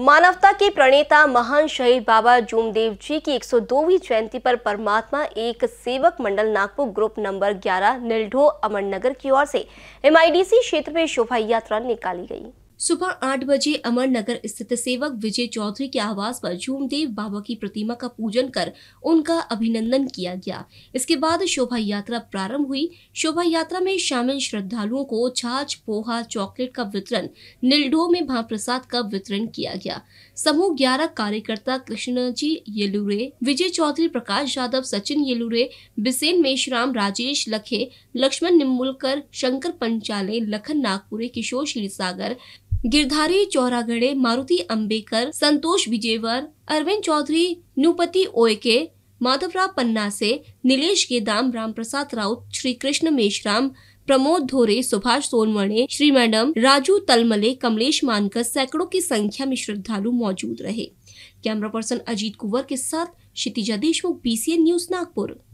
मानवता के प्रणेता महान शहीद बाबा जूमदेव जी की 102वीं जयंती पर परमात्मा एक सेवक मंडल नागपुर ग्रुप नंबर 11 निल्ढो अमरनगर की ओर से एमआईडीसी क्षेत्र में शोभा यात्रा निकाली गई सुबह आठ बजे अमर नगर स्थित सेवक विजय चौधरी के आवास पर झूमदेव बाबा की प्रतिमा का पूजन कर उनका अभिनंदन किया गया इसके बाद शोभा यात्रा प्रारंभ हुई शोभा यात्रा में शामिल श्रद्धालुओं को छाछ पोहा चॉकलेट का वितरण निलडो में महाप्रसाद का वितरण किया गया समूह ग्यारह कार्यकर्ता कृष्ण जी येलुरे विजय चौधरी प्रकाश यादव सचिन येलुरे बिसेन मेशराम राजेश लखे लक्ष्मण निम्बुलकर शंकर पंचाले लखन नागपुरे किशोर श्री सागर गिरधारी चौरागढ़े मारुति अंबेकर संतोष विजयवर अरविंद चौधरी नूपति ओयके माधवराव पन्ना से नीलेश गेदाम राम प्रसाद राउत श्री कृष्ण मेशराम प्रमोद धोरे सुभाष सोनवणे श्री मैडम राजू तलमले कमलेश मानकर सैकड़ों की संख्या में श्रद्धालु मौजूद रहे कैमरा पर्सन अजीत कुंवर के साथ क्षितिजा देशमुख बीसीएन न्यूज नागपुर